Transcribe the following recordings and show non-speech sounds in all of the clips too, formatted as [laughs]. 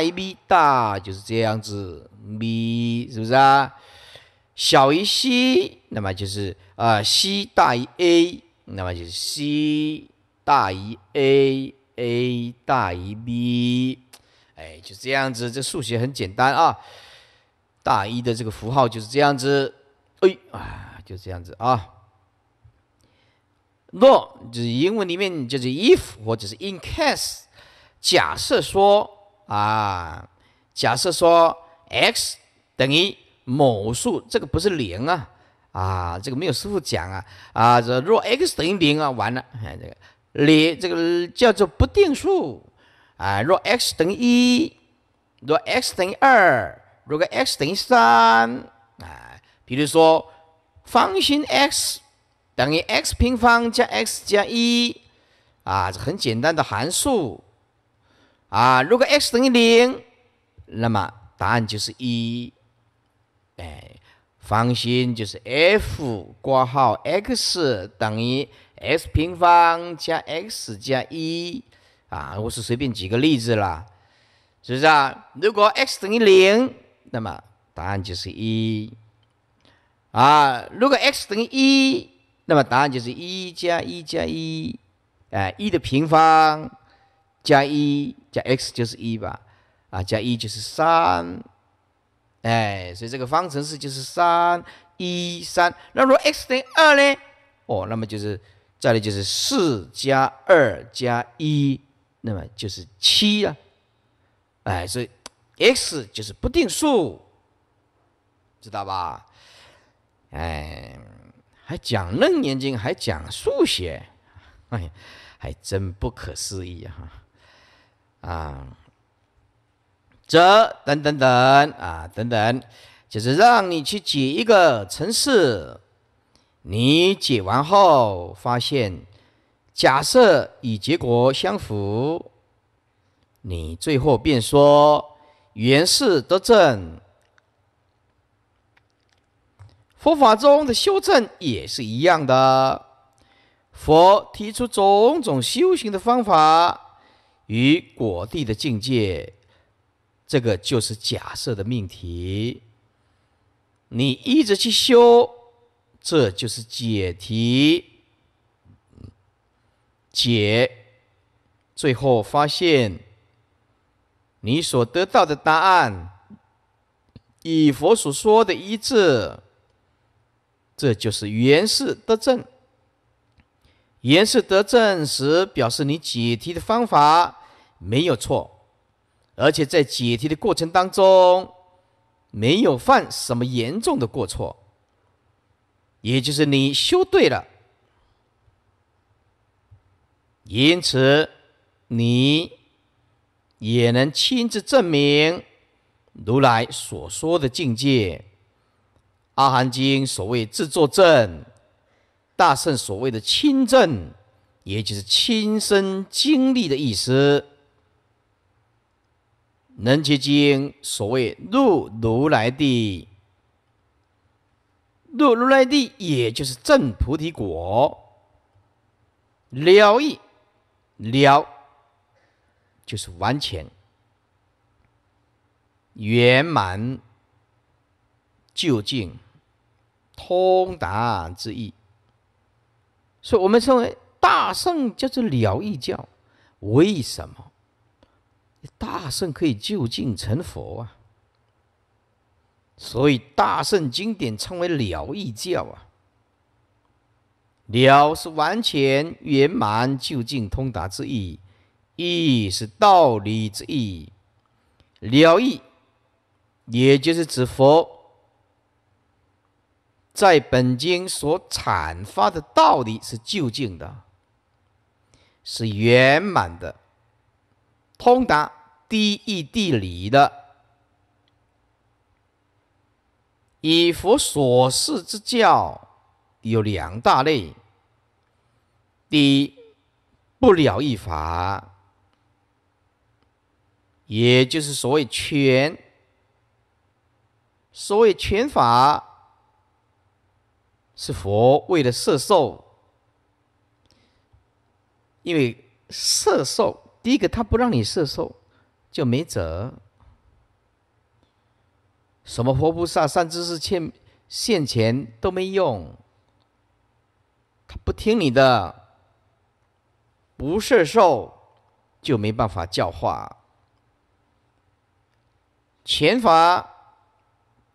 a b 大就是这样子，比是不是啊？小于 c，那么就是啊，c 大于 a，那么就是 c 大于 a，a 大于 b，哎，就这样子，这数学很简单啊。大一的这个符号就是这样子，哎啊，就这样子啊。若就是英文里面就是 if 或者是 in case，假设说。啊，假设说 x 等于某数，这个不是零啊，啊，这个没有师傅讲啊，啊，这若 x 等于零啊，完了，这个零这个叫做不定数啊。若 x 等于一，若 x 等于二，如果 x 等于三啊，比如说方形 x 等于 x 平方加 x 加一啊，很简单的函数。啊，如果 x 等于零，那么答案就是一。哎，方心就是 f 括号 x 等于 x 平方加 x 加一啊，我是随便举个例子啦，是不是啊？如果 x 等于零，那么答案就是一。啊，如果 x 等于一，那么答案就是一加一加一，哎，一的平方。加一加 x 就是一吧，啊，加一就是三，哎，所以这个方程式就是三一三。那如果 x 等于二呢？哦，那么就是再来就是四加二加一，那么就是七啊。哎，所以 x 就是不定数，知道吧？哎，还讲楞严经，还讲数学，哎，还真不可思议哈！啊，这等等等啊，等等，就是让你去解一个程式，你解完后发现假设与结果相符，你最后便说原是得证。佛法中的修正也是一样的，佛提出种种修行的方法。与果地的境界，这个就是假设的命题。你一直去修，这就是解题。解，最后发现你所得到的答案与佛所说的一致，这就是原始得证。原始得证时，表示你解题的方法。没有错，而且在解题的过程当中，没有犯什么严重的过错，也就是你修对了，因此你也能亲自证明如来所说的境界，《阿含经》所谓自作证，大圣所谓的亲证，也就是亲身经历的意思。能结经，所谓入如来地，入如来地，也就是正菩提果了意了，就是完全圆满究竟通达之意。所以，我们称为大圣叫做了意教，为什么？大圣可以就近成佛啊，所以大圣经典称为了义教啊。了是完全圆满、就近通达之意，义是道理之意。了义，也就是指佛在本经所阐发的道理是究竟的，是圆满的，通达。第一，地理的以佛所示之教有两大类。第一，不了一法，也就是所谓权。所谓权法，是佛为了摄受，因为摄受，第一个他不让你摄受。就没辙，什么活菩萨、甚至是欠现钱都没用，他不听你的，不设受就没办法教化。前法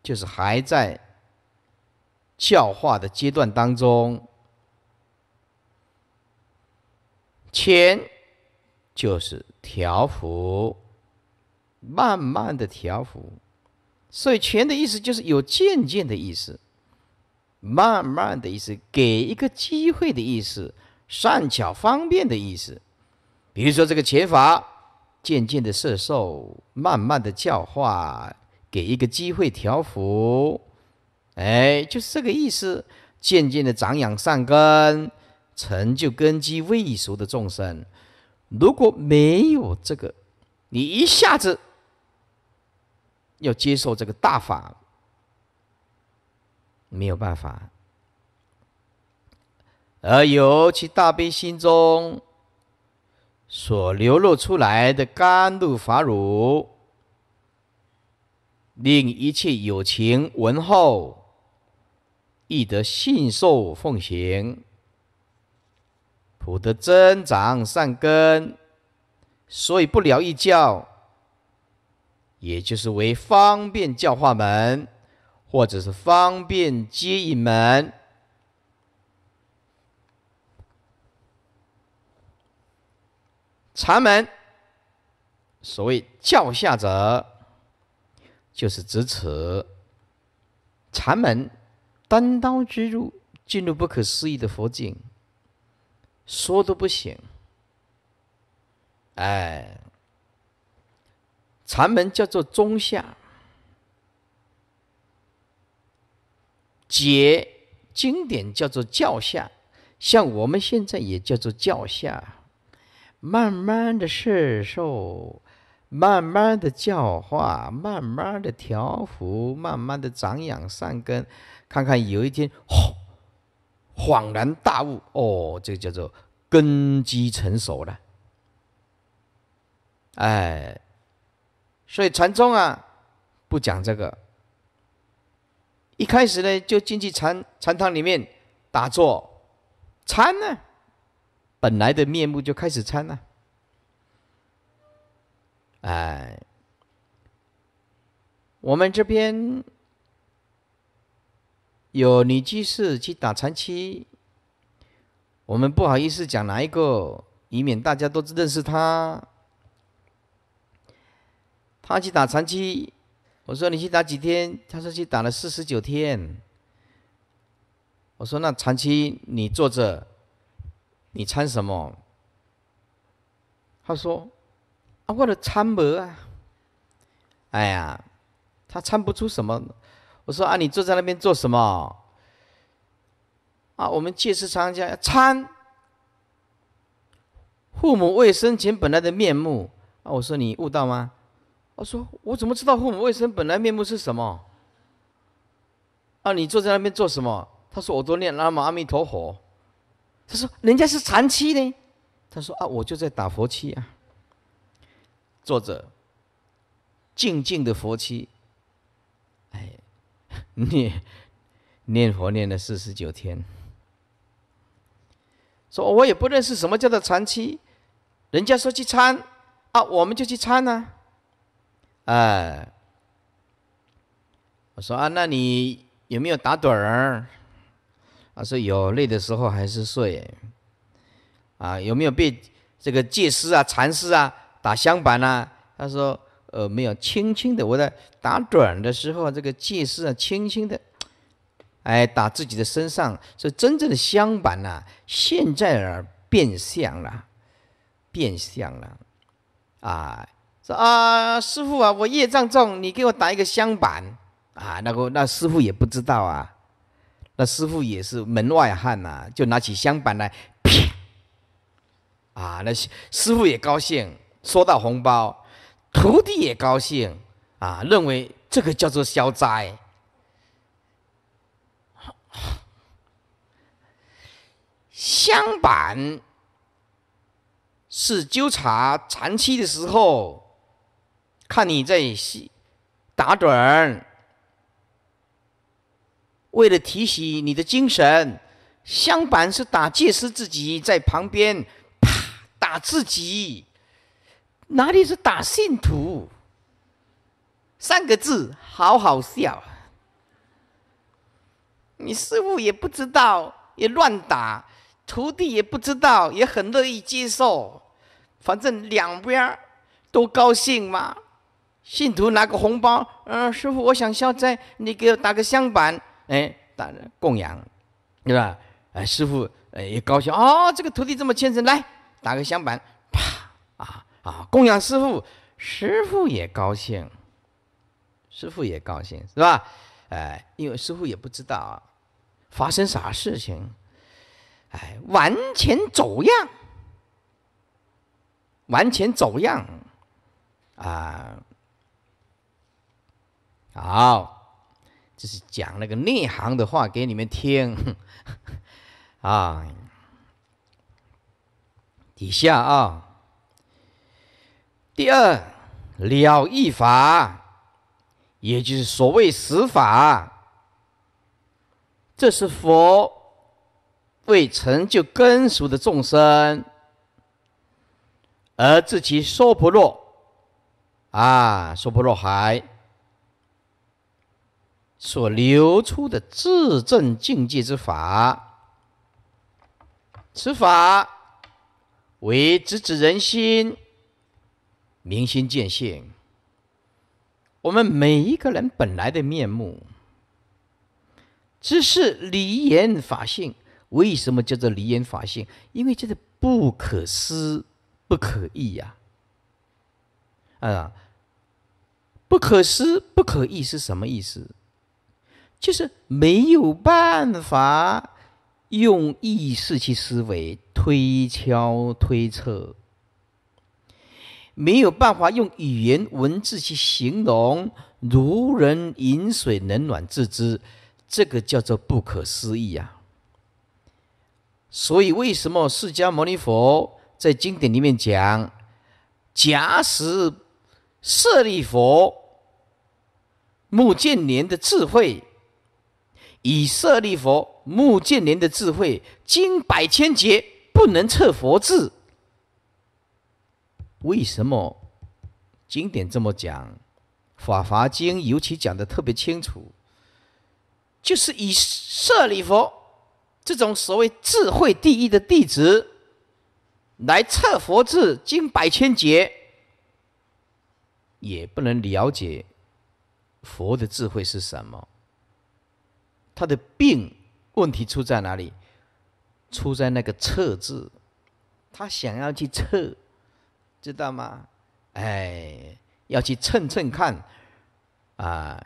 就是还在教化的阶段当中，钱就是条幅。慢慢的调伏，所以权的意思就是有渐渐的意思，慢慢的意思，给一个机会的意思，善巧方便的意思。比如说这个权法，渐渐的摄受，慢慢的教化，给一个机会调伏。哎，就是这个意思。渐渐的长养善根，成就根基未熟的众生。如果没有这个，你一下子。要接受这个大法，没有办法。而由其大悲心中所流露出来的甘露法乳，令一切有情闻后，亦得信受奉行，普得增长善根，所以不聊一教。也就是为方便教化门，或者是方便接引门，禅门所谓教下者，就是指此。禅门单刀直入，进入不可思议的佛境，说都不行。哎。禅门叫做中下，解经典叫做教下，像我们现在也叫做教下。慢慢的施受，慢慢的教化，慢慢的调伏，慢慢的长养善根，看看有一天，恍然大悟，哦，这个叫做根基成熟了，哎。所以禅宗啊，不讲这个。一开始呢，就进去禅禅堂里面打坐，参呢，本来的面目就开始参了。哎，我们这边有女居士去打禅期，我们不好意思讲哪一个，以免大家都认识她。他去打长期，我说你去打几天？他说去打了四十九天。我说那长期你坐着，你参什么？他说啊，为了参魔啊。哎呀，他参不出什么。我说啊，你坐在那边做什么？啊，我们戒食长加参，父母未生前本来的面目啊。我说你悟到吗？我说：“我怎么知道父母什生本来面目是什么？”啊，你坐在那边做什么？他说：“我都念南无阿弥陀佛。”他说：“人家是禅期呢。”他说：“啊，我就在打佛七啊。”坐着，静静的佛七。哎，念念佛念了四十九天。说我也不认识什么叫做禅期，人家说去参啊，我们就去参呢。哎，我说啊，那你有没有打盹儿？他说有，累的时候还是睡。啊，有没有被这个戒师啊、禅师啊打香板呢？他说呃没有，轻轻的。我在打盹的时候，这个戒师啊，轻轻的，哎，打自己的身上。所以真正的香板呐，现在而变相了，变相了，啊。说啊，师傅啊，我业障重，你给我打一个香板啊！那个那师傅也不知道啊，那师傅也是门外汉呐，就拿起香板来，啪！啊，那师傅也高兴，收到红包，徒弟也高兴啊，认为这个叫做消灾。香板是纠察长期的时候。看你在打盹为了提起你的精神，相反是打戒师自己在旁边啪打自己，哪里是打信徒？三个字，好好笑。你师傅也不知道，也乱打；徒弟也不知道，也很乐意接受。反正两边都高兴嘛。信徒拿个红包，嗯，师傅，我想消灾，你给我打个香板，哎，打供养，对吧？哎，师傅也高兴哦，这个徒弟这么虔诚，来打个香板，啪，啊啊，供养师傅，师傅也高兴，师傅也高兴，是吧？哎，因为师傅也不知道发生啥事情，哎，完全走样，完全走样，啊。好，这是讲那个内行的话给你们听 [laughs] 啊。底下啊，第二了义法，也就是所谓实法，这是佛为成就根熟的众生而自其说不若啊，说不若海。所流出的自证境界之法，此法为直指人心、明心见性。我们每一个人本来的面目，只是离言法性。为什么叫做离言法性？因为这是不可思、不可议呀！啊，不可思、不可议是什么意思？就是没有办法用意识去思维推敲推测，没有办法用语言文字去形容，如人饮水，冷暖自知，这个叫做不可思议呀。所以，为什么释迦牟尼佛在经典里面讲，假使舍利佛目犍连的智慧？以舍利佛目犍连的智慧，经百千劫不能测佛智。为什么经典这么讲？《法华经》尤其讲的特别清楚，就是以舍利佛这种所谓智慧第一的弟子，来测佛智，经百千劫也不能了解佛的智慧是什么。他的病问题出在哪里？出在那个测字，他想要去测，知道吗？哎，要去蹭蹭看，啊，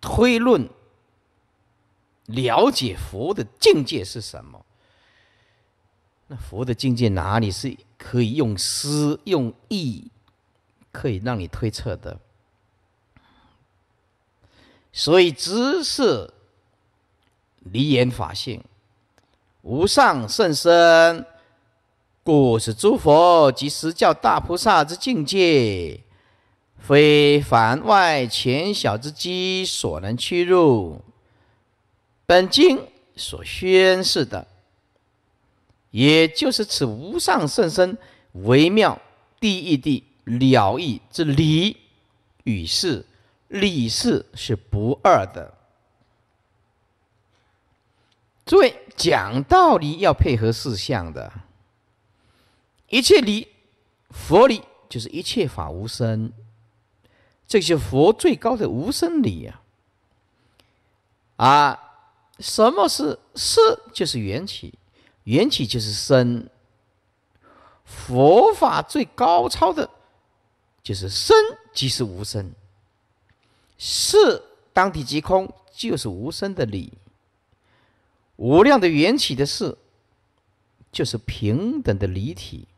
推论了解佛的境界是什么？那佛的境界哪里是可以用思、用意，可以让你推测的？所以知是离言法性，无上甚深，故是诸佛及十教大菩萨之境界，非凡外浅小之机所能屈入。本经所宣示的，也就是此无上甚深、微妙、第一地了义之理，与事。理事是不二的，所讲道理要配合事相的。一切理，佛理就是一切法无生，这是佛最高的无生理啊。啊，什么是色？就是缘起，缘起就是生。佛法最高超的，就是生即是无生。是当地即空，就是无声的理，无量的缘起的事，就是平等的离体。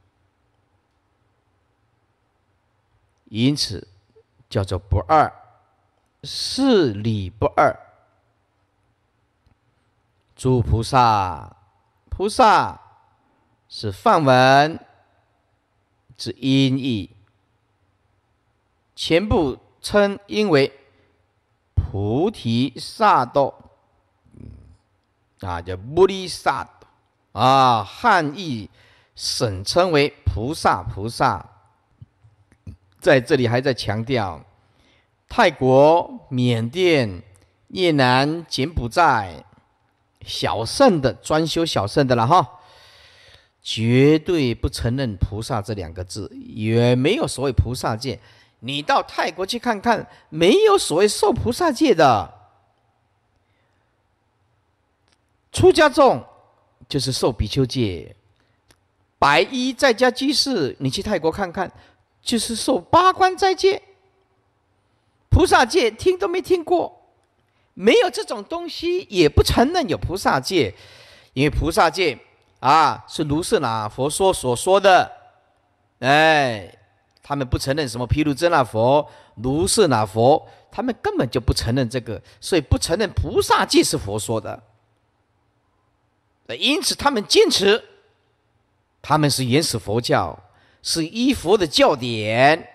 因此叫做不二，是理不二。诸菩萨，菩萨是梵文之音译，全部称因为。菩提萨埵，啊，叫布利萨埵，啊，汉译省称为菩萨。菩萨在这里还在强调，泰国、缅甸、越南、柬埔寨，小圣的专修小圣的了哈，绝对不承认菩萨这两个字，也没有所谓菩萨界。你到泰国去看看，没有所谓受菩萨戒的出家众，就是受比丘戒。白衣在家居士，你去泰国看看，就是受八关斋戒。菩萨戒听都没听过，没有这种东西，也不承认有菩萨戒，因为菩萨戒啊是卢舍那佛说所说的，哎。他们不承认什么毗卢遮那佛、卢舍那佛，他们根本就不承认这个，所以不承认菩萨戒是佛说的。因此，他们坚持他们是原始佛教，是依佛的教典，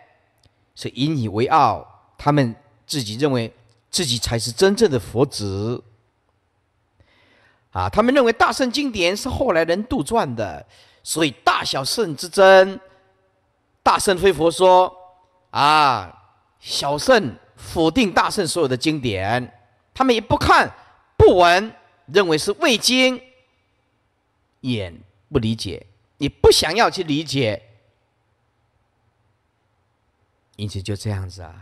是引以为傲。他们自己认为自己才是真正的佛子。啊，他们认为大圣经典是后来人杜撰的，所以大小圣之争。大圣非佛说，啊，小圣否定大圣所有的经典，他们也不看不闻，认为是未经，也不理解，也不想要去理解，因此就这样子啊，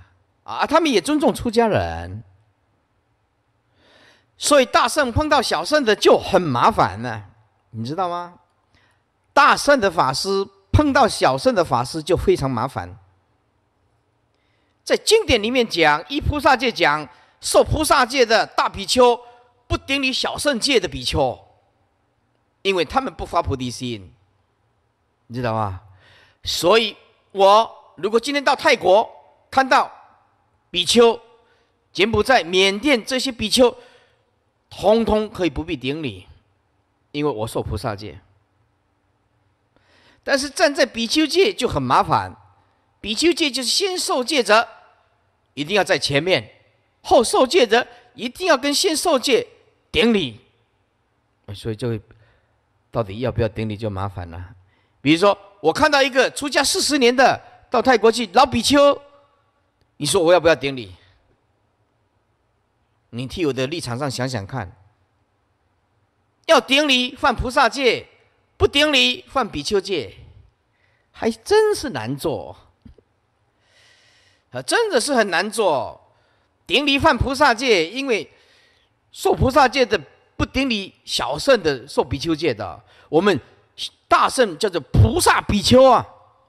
啊，他们也尊重出家人，所以大圣碰到小圣的就很麻烦了，你知道吗？大圣的法师。碰到小圣的法师就非常麻烦，在经典里面讲，依菩萨戒讲，受菩萨戒的大比丘不顶礼小圣戒的比丘，因为他们不发菩提心，你知道吗？所以，我如果今天到泰国看到比丘、柬埔寨、缅甸这些比丘，通通可以不必顶礼，因为我受菩萨戒。但是站在比丘戒就很麻烦，比丘戒就是先受戒者，一定要在前面；后受戒者一定要跟先受戒顶礼。所以就到底要不要顶礼就麻烦了。比如说，我看到一个出家四十年的到泰国去老比丘，你说我要不要顶礼？你替我的立场上想想看，要顶礼犯菩萨戒。不顶礼犯比丘戒，还真是难做，啊，真的是很难做。顶礼犯菩萨戒，因为受菩萨戒的不顶礼小圣的受比丘戒的，我们大圣叫做菩萨比丘啊，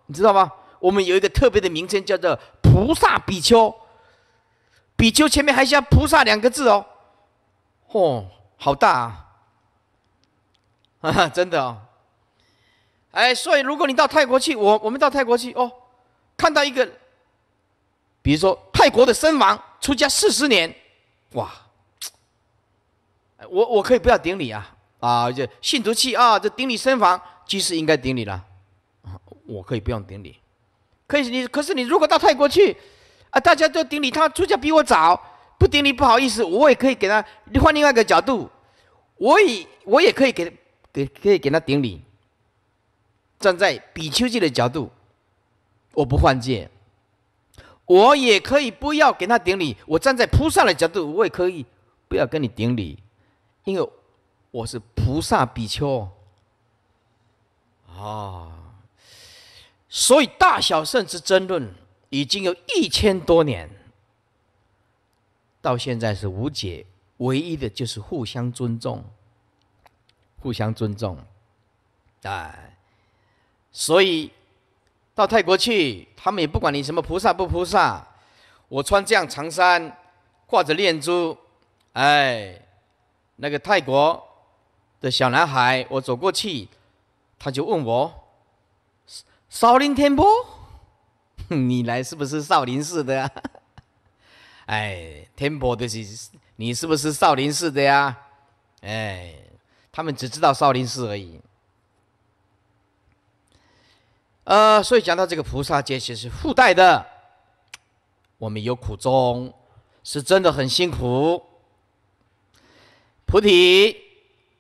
你知道吗？我们有一个特别的名称叫做菩萨比丘，比丘前面还加菩萨两个字哦，哦，好大啊，哈哈，真的哦。哎，所以如果你到泰国去，我我们到泰国去哦，看到一个，比如说泰国的僧王出家四十年，哇，我我可以不要顶礼啊啊！就信徒去啊，这顶礼僧房，其实应该顶礼了，我可以不用顶礼。可是你，可是你如果到泰国去，啊，大家都顶礼，他出家比我早，不顶礼不好意思，我也可以给他换另外一个角度，我也我也可以给给可以给他顶礼。站在比丘戒的角度，我不犯戒，我也可以不要给他顶礼；我站在菩萨的角度，我也可以不要跟你顶礼，因为我是菩萨比丘哦。啊，所以大小圣之争论已经有一千多年，到现在是无解，唯一的就是互相尊重，互相尊重，啊。所以，到泰国去，他们也不管你什么菩萨不菩萨。我穿这样长衫，挂着念珠，哎，那个泰国的小男孩，我走过去，他就问我：少少林天婆，[laughs] 你来是不是少林寺的？[laughs] 哎，天波的是你是不是少林寺的呀？哎，他们只知道少林寺而已。呃，所以讲到这个菩萨戒，其实是附带的。我们有苦衷，是真的很辛苦。菩提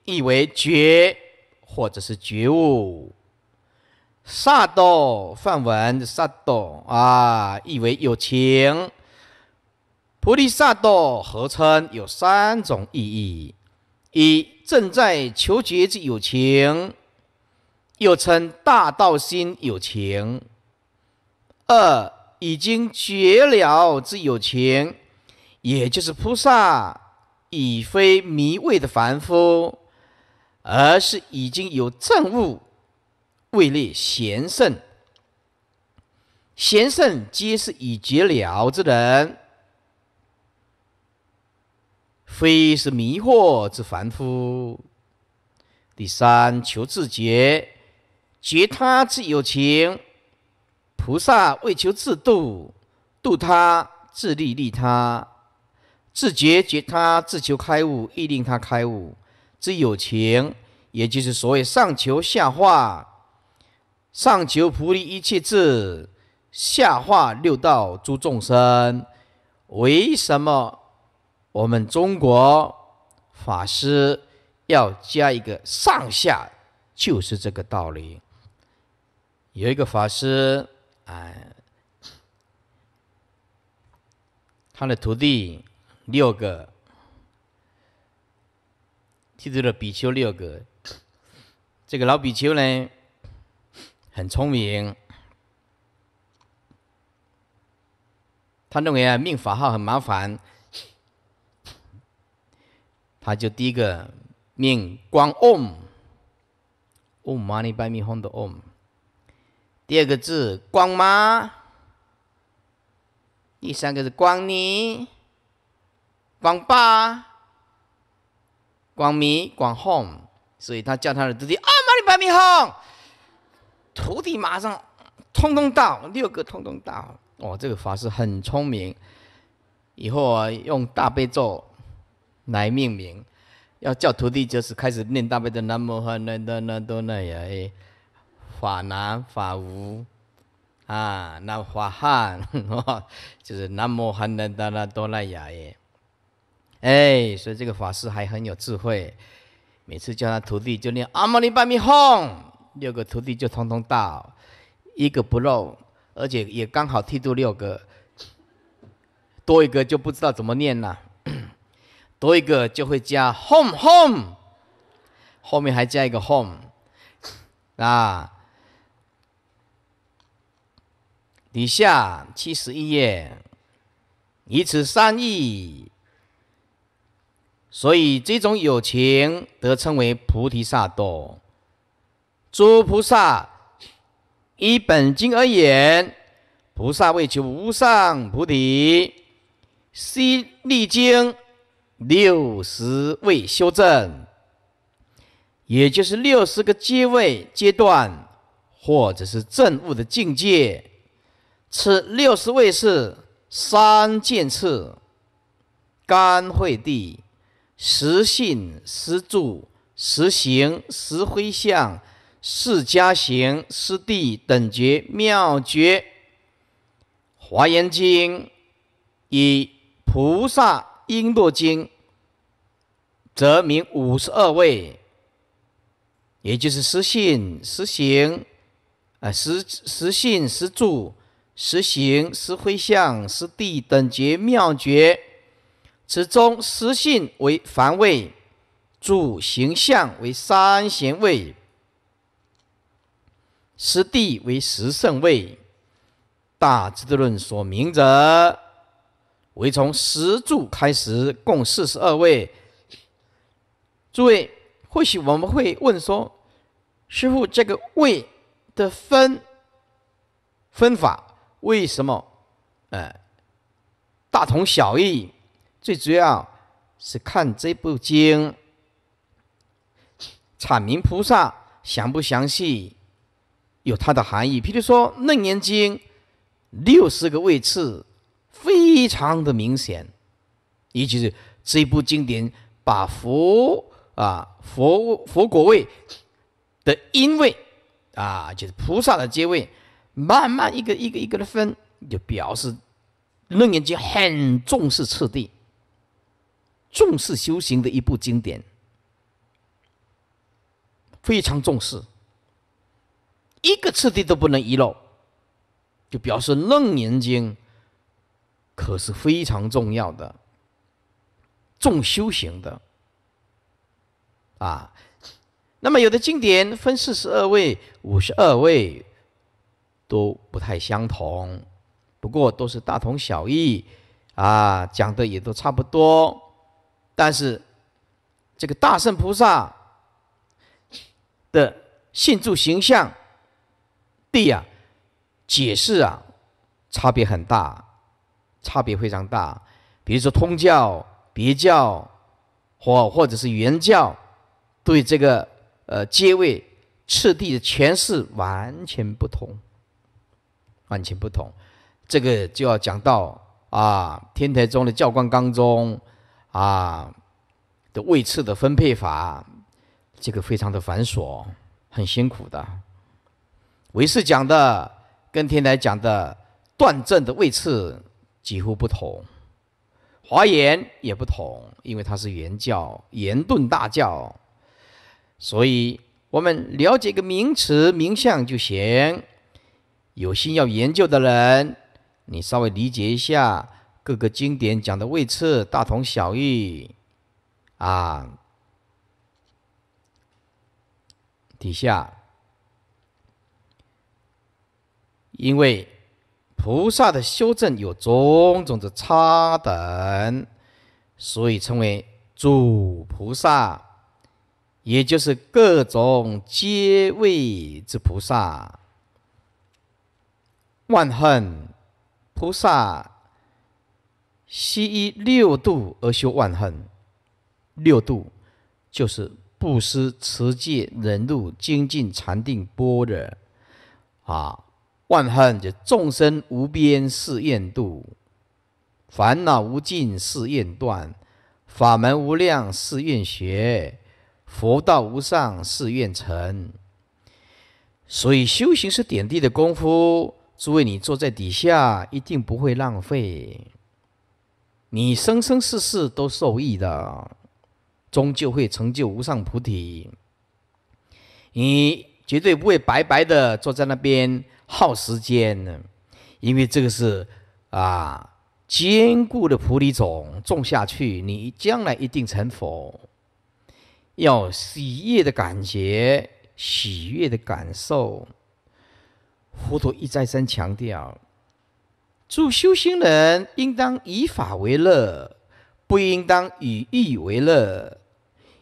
意为觉，或者是觉悟；萨埵梵文萨埵啊，意为有情。菩提萨埵合称有三种意义：一正在求觉之有情。又称大道心有情，二已经绝了之有情，也就是菩萨已非迷味的凡夫，而是已经有正悟，位列贤圣。贤圣皆是已绝了之人，非是迷惑之凡夫。第三求自觉。觉他自有情，菩萨为求自度，度他自利利他，自觉觉他，自求开悟，亦令他开悟。自有情，也就是所谓上求下化，上求菩提一切智，下化六道诸众生。为什么我们中国法师要加一个上下？就是这个道理。有一个法师，哎，他的徒弟六个，踢度的比丘六个。这个老比丘呢，很聪明，他认为啊，命法号很麻烦，他就第一个命光 Om，Om Mani p a y m e h o m 的 Om。第二个字光妈，第三个是光尼、光爸、home，所以他叫他的徒弟阿玛尼白米哄，徒弟马上通通到六个通通到。哦，这个法师很聪明，以后啊用大悲咒来命名，要叫徒弟就是开始念大悲咒南无哈那那那多那呀哎。法南法无啊，那法汉 [laughs] 就是南无汉南达拉多赖雅耶，哎，所以这个法师还很有智慧，每次教他徒弟就念阿尼巴咪哄，六个徒弟就通通到，一个不漏，而且也刚好剃度六个，多一个就不知道怎么念了，[coughs] 多一个就会加哄哄，后面还加一个哄啊。底下七十一页，以此善意，所以这种友情得称为菩提萨埵。诸菩萨依本经而言，菩萨为求无上菩提，悉历经六十位修正，也就是六十个阶位阶段，或者是证悟的境界。此六十位是三见次，甘惠地，十信、十住、十行、十灰象，四迦行、十地等觉妙觉，《华严经》以菩萨璎珞经》则名五十二位，也就是十信、十行，啊，十十信、十住。实行、石灰相、实地等阶妙诀，此中实性为凡位，主形象为三贤位，实地为十圣位。大智的论所明者，为从十住开始，共四十二位。诸位，或许我们会问说，师傅，这个位的分分法？为什么？呃，大同小异，最主要是看这部经阐明菩萨详不详细，有它的含义。比如说《楞严经》，六十个位次非常的明显，也就是这部经典把佛啊佛佛果位的因位啊，就是菩萨的阶位。慢慢一个一个一个的分，就表示《楞严经》很重视次第，重视修行的一部经典，非常重视，一个次第都不能遗漏，就表示《楞严经》可是非常重要的，重修行的。啊，那么有的经典分四十二位、五十二位。都不太相同，不过都是大同小异，啊，讲的也都差不多。但是，这个大圣菩萨的信众形象，对啊，解释啊，差别很大，差别非常大。比如说，通教、别教，或或者是原教，对这个呃阶位、次第、的诠释完全不同。完全不同，这个就要讲到啊，天台中的教官纲中啊的位次的分配法，这个非常的繁琐，很辛苦的。唯士讲的跟天台讲的断正的位次几乎不同，华严也不同，因为它是原教、严顿大教，所以我们了解一个名词名相就行。有心要研究的人，你稍微理解一下，各个经典讲的位次大同小异。啊，底下，因为菩萨的修正有种种的差等，所以称为主菩萨，也就是各种阶位之菩萨。万恨菩萨，悉依六度而修万恨。六度就是布施、持戒、忍辱、精进、禅定、般若。啊，万恨就众生无边誓愿度，烦恼无尽誓愿断，法门无量誓愿学，佛道无上誓愿成。所以修行是点滴的功夫。诸位，你坐在底下一定不会浪费，你生生世世都受益的，终究会成就无上菩提。你绝对不会白白的坐在那边耗时间，因为这个是啊坚固的菩提种种下去，你将来一定成佛。要喜悦的感觉，喜悦的感受。佛陀一再三强调，助修心人应当以法为乐，不应当以欲为乐。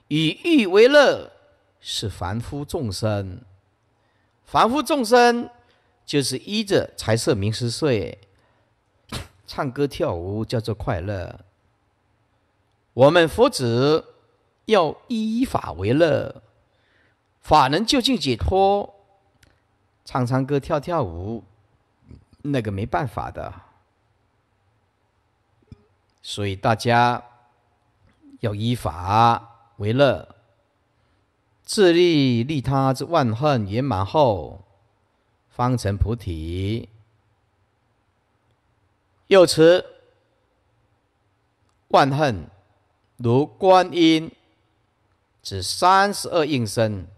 以欲为乐是凡夫众生，凡夫众生就是依着财色名食睡，唱歌跳舞叫做快乐。我们佛子要依法为乐，法能就近解脱。唱唱歌，跳跳舞，那个没办法的。所以大家要依法为乐，自利利他之万恨圆满后，方成菩提。又持万恨，如观音之三十二应身。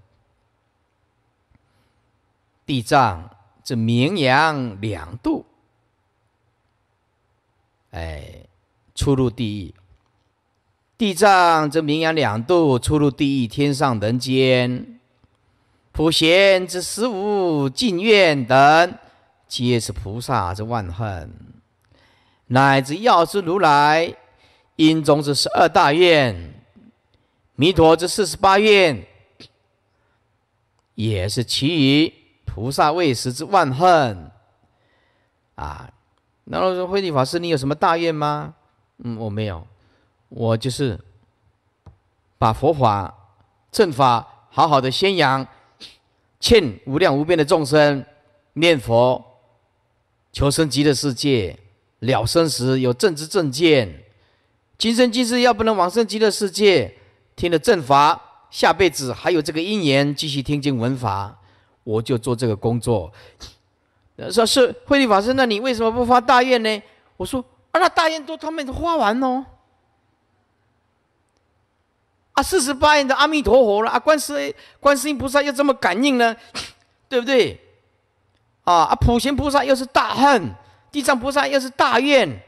地藏之名扬两度，哎，出入地狱；地藏之名扬两度，出入地狱，天上人间。普贤之十五进愿等，皆是菩萨之万恨；乃至药师如来、因中之十二大愿、弥陀之四十八愿，也是其余。菩萨未识之万恨啊！然后说：“慧地法师，你有什么大愿吗？”嗯，我没有，我就是把佛法正法好好的宣扬，劝无量无边的众生念佛求生极乐世界，了生时有正知正见，今生今世要不能往生极乐世界，听了正法，下辈子还有这个因缘继续听经闻法。我就做这个工作，说：“是慧律法师，那你为什么不发大愿呢？”我说：“啊，那大愿都他们都发完喽。”啊，四十八愿的阿弥陀佛了，啊，观世观世音菩萨又这么感应呢？对不对？啊啊，普贤菩萨又是大恨，地藏菩萨又是大愿，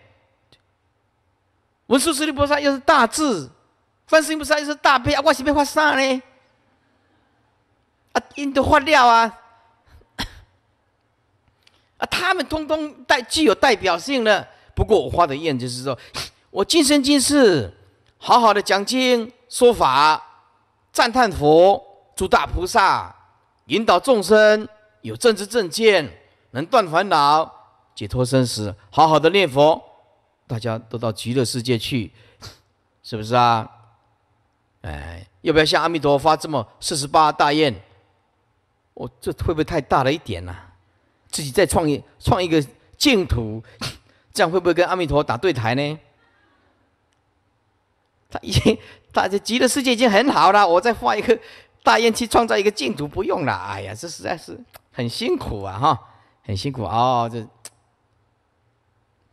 文殊师利菩萨又是大智，观世音菩萨又是大悲，我先又发啥呢？啊，印度发料啊，啊，他们通通代具有代表性呢。不过我发的愿就是说，[sniffs] 我今生今世好好的讲经说法，赞叹佛，诸大菩萨，引导众生有正知正见，能断烦恼，解脱生死，好好的念佛，大家都到极乐世界去，[sniffs] 是不是啊？哎，要不要像阿弥陀佛发这么四十八大愿？我这会不会太大了一点呢？自己再创业创一个净土，[laughs] 这样会不会跟阿弥陀打对台呢？他已经，大家极乐世界已经很好了，我再画一个大雁去创造一个净土不用了。哎呀，这实在是很辛苦啊！哈，很辛苦哦。这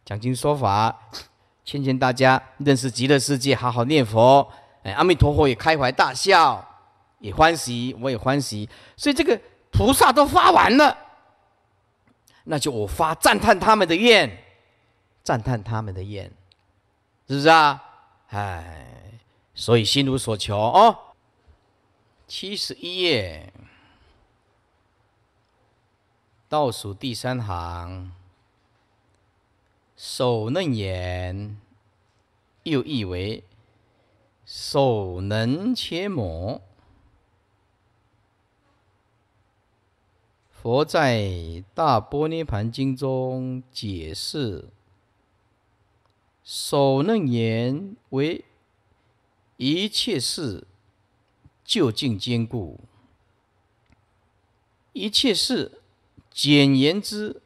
讲经说法，劝劝大家认识极乐世界，好好念佛。哎，阿弥陀佛也开怀大笑，也欢喜，我也欢喜。所以这个。菩萨都发完了，那就我发赞叹他们的愿，赞叹他们的愿，是不是啊？哎，所以心无所求哦。七十一页，倒数第三行，手能言，又译为手能切磨。佛在《大波涅盘经》中解释：“首楞严为一切事就竟坚固，一切事简言之，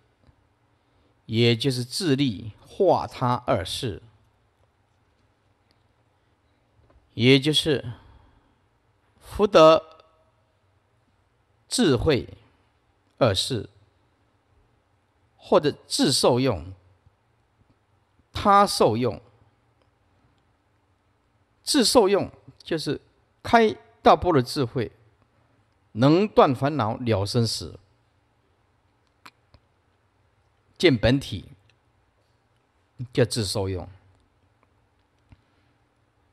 也就是自利化他二事，也就是福德智慧。”二是，或者自受用，他受用，自受用就是开大波的智慧，能断烦恼了生死，见本体叫自受用，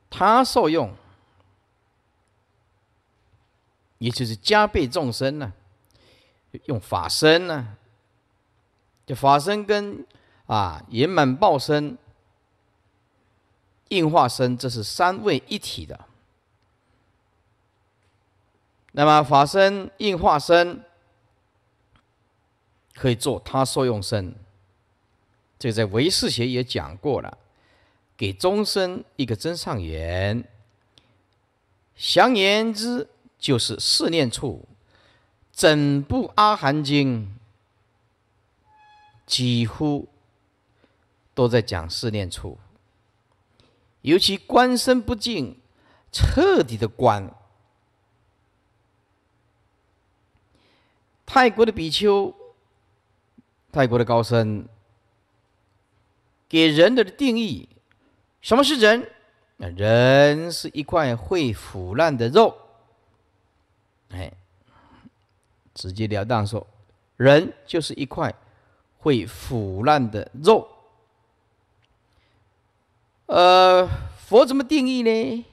他受用，也就是加倍众生呢。用法身呢？就法身跟啊圆满报身、应化身，这是三位一体的。那么法身、应化身可以做他受用身，这个在唯识学也讲过了，给终身一个真上缘。详言之，就是四念处。整部《阿含经》几乎都在讲四念处，尤其观身不净，彻底的观。泰国的比丘，泰国的高僧给人的定义：什么是人？人是一块会腐烂的肉。哎。直截了当说，人就是一块会腐烂的肉。呃，佛怎么定义呢？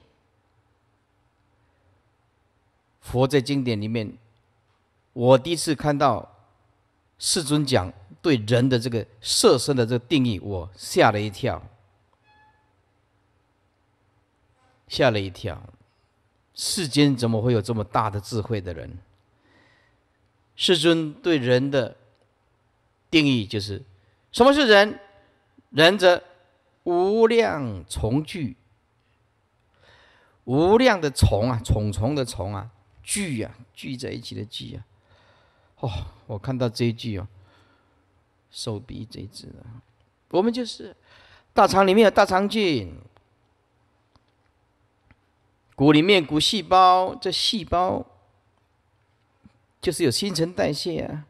佛在经典里面，我第一次看到世尊讲对人的这个色身的这个定义，我吓了一跳，吓了一跳。世间怎么会有这么大的智慧的人？世尊对人的定义就是：什么是人？人者，无量从聚。无量的从啊，虫虫的虫啊，聚啊，聚在一起的聚啊。哦，我看到这一句哦，手臂这一只啊，我们就是大肠里面有大肠菌，骨里面骨细胞，这细胞。就是有新陈代谢啊。